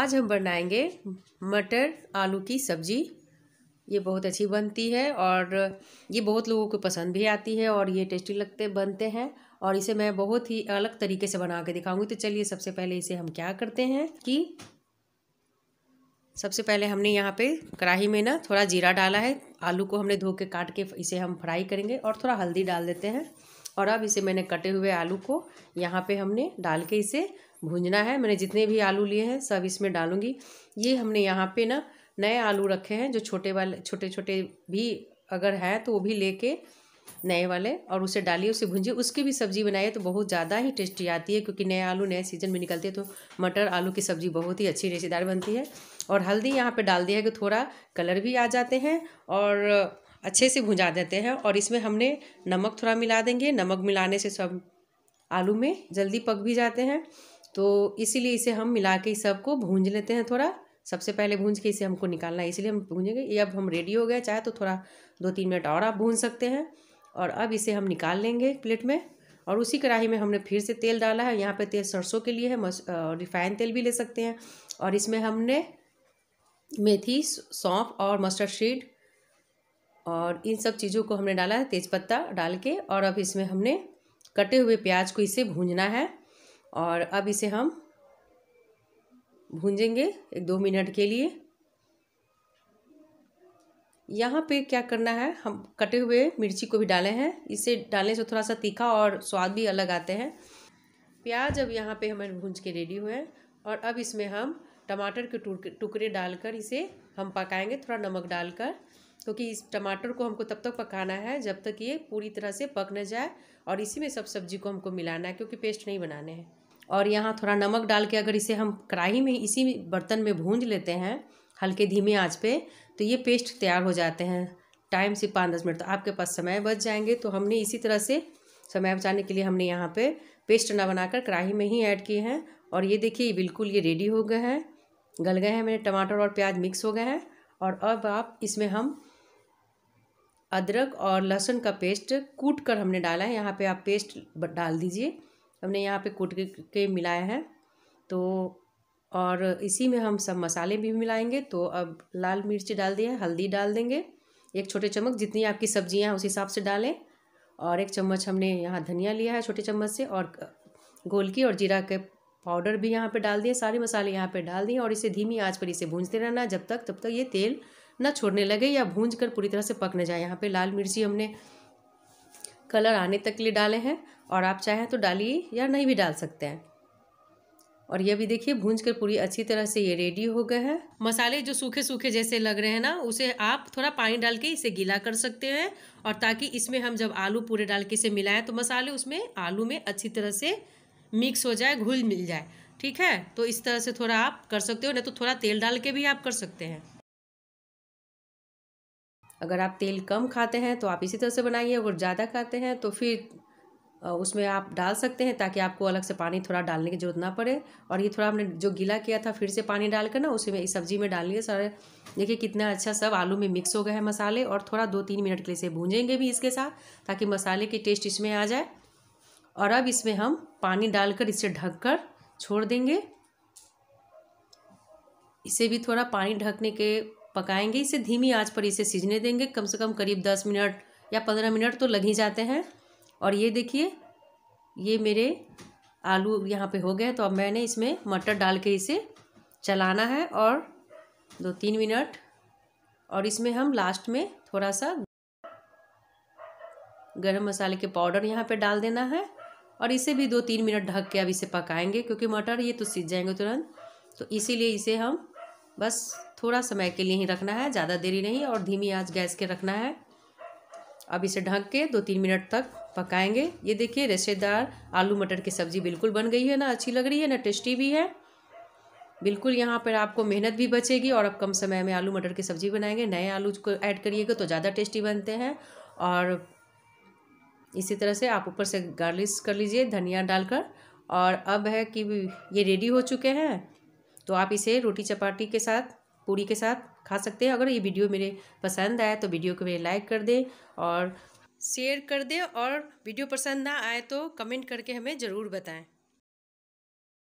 आज हम बनाएंगे मटर आलू की सब्ज़ी ये बहुत अच्छी बनती है और ये बहुत लोगों को पसंद भी आती है और ये टेस्टी लगते बनते हैं और इसे मैं बहुत ही अलग तरीके से बना के दिखाऊंगी तो चलिए सबसे पहले इसे हम क्या करते हैं कि सबसे पहले हमने यहाँ पे कढ़ाई में ना थोड़ा जीरा डाला है आलू को हमने धो के काट के इसे हम फ्राई करेंगे और थोड़ा हल्दी डाल देते हैं और अब इसे मैंने कटे हुए आलू को यहाँ पे हमने डाल के इसे भूंजना है मैंने जितने भी आलू लिए हैं सब इसमें डालूंगी ये हमने यहाँ पे ना नए आलू रखे हैं जो छोटे वाले छोटे छोटे भी अगर हैं तो वो भी लेके नए वाले और उसे डालिए उसे भूंजिए उसकी भी सब्ज़ी बनाइए तो बहुत ज़्यादा ही टेस्टी आती है क्योंकि नए आलू नए सीजन में निकलते हैं तो मटर आलू की सब्ज़ी बहुत ही अच्छी रेशेदार बनती है और हल्दी यहाँ पे डाल दिया है कि थोड़ा कलर भी आ जाते हैं और अच्छे से भुंजा देते हैं और इसमें हमने नमक थोड़ा मिला देंगे नमक मिलाने से सब आलू में जल्दी पक भी जाते हैं तो इसीलिए इसे हम मिला के सबको भूंज लेते हैं थोड़ा सबसे पहले भूंज के इसे हमको निकालना है इसलिए हम भूंजेंगे ये अब हम रेडी हो गए चाहे तो थोड़ा दो तीन मिनट और आप भून सकते हैं और अब इसे हम निकाल लेंगे प्लेट में और उसी कढ़ाई में हमने फिर से तेल डाला है यहाँ पे तेल सरसों के लिए है रिफाइंड तेल भी ले सकते हैं और इसमें हमने मेथी सौंफ और मस्टर्ड सीड और इन सब चीज़ों को हमने डाला है तेज़पत्ता डाल के और अब इसमें हमने कटे हुए प्याज को इसे भूंजना है और अब इसे हम भूंजेंगे एक दो मिनट के लिए यहाँ पे क्या करना है हम कटे हुए मिर्ची को भी डाले हैं इसे डालने से थोड़ा सा तीखा और स्वाद भी अलग आते हैं प्याज अब यहाँ पे हमें भूंज के रेडी हुए हैं और अब इसमें हम टमाटर के टुकड़े डालकर इसे हम पकाएंगे थोड़ा नमक डालकर क्योंकि इस टमाटर को हमको तब तक पकाना है जब तक ये पूरी तरह से पक न जाए और इसी में सब सब्जी को हमको मिलाना है क्योंकि पेस्ट नहीं बनाने हैं और यहाँ थोड़ा नमक डाल के अगर इसे हम कढ़ाई में इसी बर्तन में भूंज लेते हैं हल्के धीमे आँच पे तो ये पेस्ट तैयार हो जाते हैं टाइम से पाँच दस मिनट तो आपके पास समय बच जाएंगे तो हमने इसी तरह से समय बचाने के लिए हमने यहाँ पे पेस्ट ना बनाकर कढ़ाई में ही ऐड किए हैं और ये देखिए बिल्कुल ये रेडी हो गए हैं गल गए हैं मेरे टमाटर और प्याज मिक्स हो गए हैं और अब आप इसमें हम अदरक और लहसुन का पेस्ट कूट कर हमने डाला है यहाँ पे आप पेस्ट डाल दीजिए हमने यहाँ पे कूट के, के मिलाया है तो और इसी में हम सब मसाले भी मिलाएंगे तो अब लाल मिर्च डाल दिया हल्दी डाल देंगे एक छोटे चम्मच जितनी आपकी सब्जियाँ हैं उस हिसाब से डालें और एक चम्मच हमने यहाँ धनिया लिया है छोटे चम्मच से और गोल की और जीरा के पाउडर भी यहाँ पे डाल दिए सारे मसाले यहाँ पे डाल दिए और इसे धीमी आंच पर इसे भूंजते रहना जब तक तब तक ये तेल ना छोड़ने लगे या भूंज कर पूरी तरह से पक न जाए यहाँ पे लाल मिर्ची हमने कलर आने तक के लिए डाले हैं और आप चाहें तो डालिए या नहीं भी डाल सकते हैं और यह भी देखिए भूंज कर पूरी अच्छी तरह से ये रेडी हो गए हैं मसाले जो सूखे सूखे जैसे लग रहे हैं ना उसे आप थोड़ा पानी डाल के इसे गीला कर सकते हैं और ताकि इसमें हम जब आलू पूरे डाल के इसे मिलाएं तो मसाले उसमें आलू में अच्छी तरह से मिक्स हो जाए घुल मिल जाए ठीक है तो इस तरह से थोड़ा आप कर सकते हो नहीं तो थोड़ा तेल डाल के भी आप कर सकते हैं अगर आप तेल कम खाते हैं तो आप इसी तरह से बनाइए अगर ज़्यादा खाते हैं तो फिर उसमें आप डाल सकते हैं ताकि आपको अलग से पानी थोड़ा डालने की जरूरत ना पड़े और ये थोड़ा हमने जो गीला किया था फिर से पानी डालकर ना में इस सब्जी में डालिए सारे देखिए कितना अच्छा सब आलू में मिक्स हो गया है मसाले और थोड़ा दो तीन मिनट के लिए इसे भूंजेंगे भी इसके साथ ताकि मसाले की टेस्ट इसमें आ जाए और अब इसमें हम पानी डालकर इसे कर छोड़ देंगे इसे भी थोड़ा पानी ढकने के पकाएंगे इसे धीमी आंच पर इसे सीजने देंगे कम से कम करीब दस मिनट या पंद्रह मिनट तो लग ही जाते हैं और ये देखिए ये मेरे आलू यहाँ पे हो गए तो अब मैंने इसमें मटर डाल के इसे चलाना है और दो तीन मिनट और इसमें हम लास्ट में थोड़ा सा गरम मसाले के पाउडर यहाँ पे डाल देना है और इसे भी दो तीन मिनट ढक के अब इसे पकाएंगे क्योंकि मटर ये तो सीज जाएंगे तुरंत तो इसीलिए इसे हम बस थोड़ा समय के लिए ही रखना है ज़्यादा देरी नहीं और धीमी आँच गैस के रखना है अब इसे ढक के दो तीन मिनट तक पकाएंगे ये देखिए रेशेदार आलू मटर की सब्ज़ी बिल्कुल बन गई है ना अच्छी लग रही है ना टेस्टी भी है बिल्कुल यहाँ पर आपको मेहनत भी बचेगी और अब कम समय में आलू मटर की सब्ज़ी बनाएंगे नए आलू को ऐड करिएगा तो ज़्यादा टेस्टी बनते हैं और इसी तरह से आप ऊपर से गार्लिश कर लीजिए धनिया डालकर और अब है कि ये रेडी हो चुके हैं तो आप इसे रोटी चपाटी के साथ पूरी के साथ खा सकते हैं अगर ये वीडियो मेरे पसंद आए तो वीडियो को मेरे लाइक कर दें और शेयर कर दें और वीडियो पसंद ना आए तो कमेंट करके हमें ज़रूर बताएं